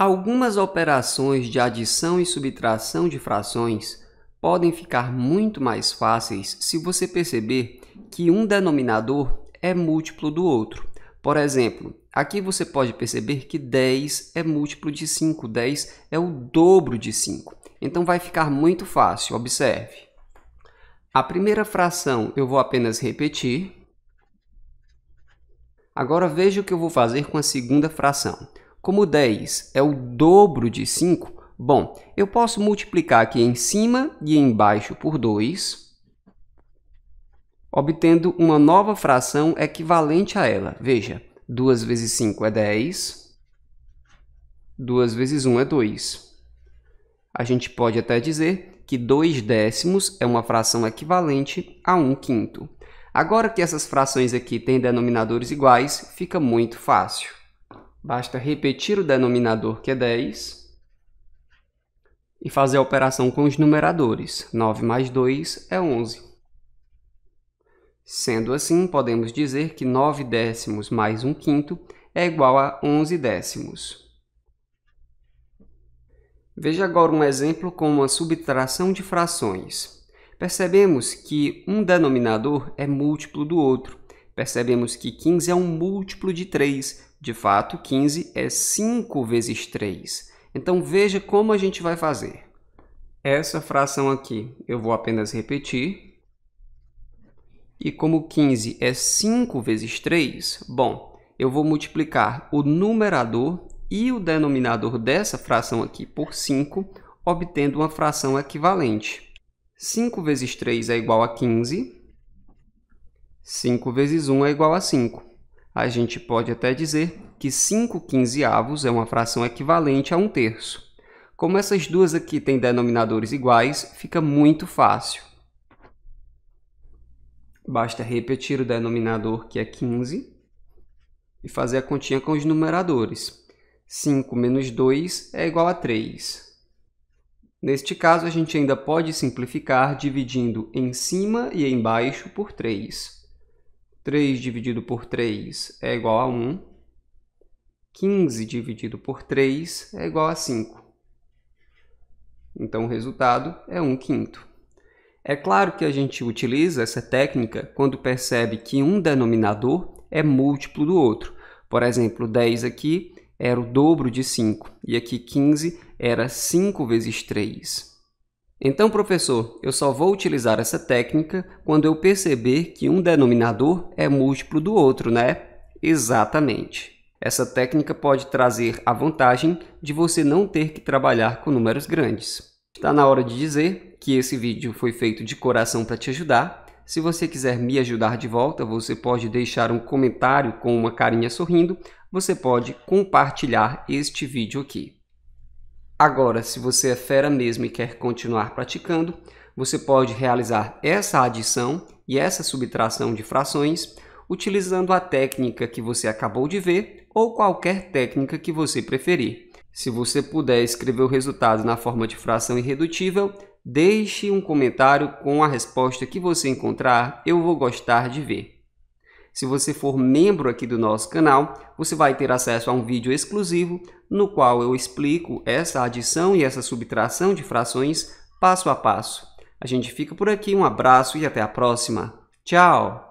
Algumas operações de adição e subtração de frações podem ficar muito mais fáceis se você perceber que um denominador é múltiplo do outro. Por exemplo, aqui você pode perceber que 10 é múltiplo de 5, 10 é o dobro de 5. Então vai ficar muito fácil, observe. A primeira fração eu vou apenas repetir. Agora veja o que eu vou fazer com a segunda fração. Como 10 é o dobro de 5, bom, eu posso multiplicar aqui em cima e embaixo por 2, obtendo uma nova fração equivalente a ela. Veja, 2 vezes 5 é 10, 2 vezes 1 é 2. A gente pode até dizer que 2 décimos é uma fração equivalente a 1 quinto. Agora que essas frações aqui têm denominadores iguais, fica muito fácil. Basta repetir o denominador, que é 10, e fazer a operação com os numeradores. 9 mais 2 é 11. Sendo assim, podemos dizer que 9 décimos mais 1 quinto é igual a 11 décimos. Veja agora um exemplo com uma subtração de frações. Percebemos que um denominador é múltiplo do outro, percebemos que 15 é um múltiplo de 3. De fato, 15 é 5 vezes 3. Então, veja como a gente vai fazer. Essa fração aqui eu vou apenas repetir. E como 15 é 5 vezes 3, bom, eu vou multiplicar o numerador e o denominador dessa fração aqui por 5, obtendo uma fração equivalente. 5 vezes 3 é igual a 15, 5 vezes 1 é igual a 5. A gente pode até dizer que 5 quinzeavos é uma fração equivalente a 1 terço. Como essas duas aqui têm denominadores iguais, fica muito fácil. Basta repetir o denominador, que é 15, e fazer a continha com os numeradores. 5 menos 2 é igual a 3. Neste caso, a gente ainda pode simplificar dividindo em cima e embaixo por 3. 3 dividido por 3 é igual a 1. 15 dividido por 3 é igual a 5. Então, o resultado é 1 quinto. É claro que a gente utiliza essa técnica quando percebe que um denominador é múltiplo do outro. Por exemplo, 10 aqui era o dobro de 5, e aqui 15 era 5 vezes 3. Então, professor, eu só vou utilizar essa técnica quando eu perceber que um denominador é múltiplo do outro, né? Exatamente. Essa técnica pode trazer a vantagem de você não ter que trabalhar com números grandes. Está na hora de dizer que esse vídeo foi feito de coração para te ajudar. Se você quiser me ajudar de volta, você pode deixar um comentário com uma carinha sorrindo. Você pode compartilhar este vídeo aqui. Agora, se você é fera mesmo e quer continuar praticando, você pode realizar essa adição e essa subtração de frações utilizando a técnica que você acabou de ver ou qualquer técnica que você preferir. Se você puder escrever o resultado na forma de fração irredutível, deixe um comentário com a resposta que você encontrar, eu vou gostar de ver. Se você for membro aqui do nosso canal, você vai ter acesso a um vídeo exclusivo no qual eu explico essa adição e essa subtração de frações passo a passo. A gente fica por aqui, um abraço e até a próxima. Tchau!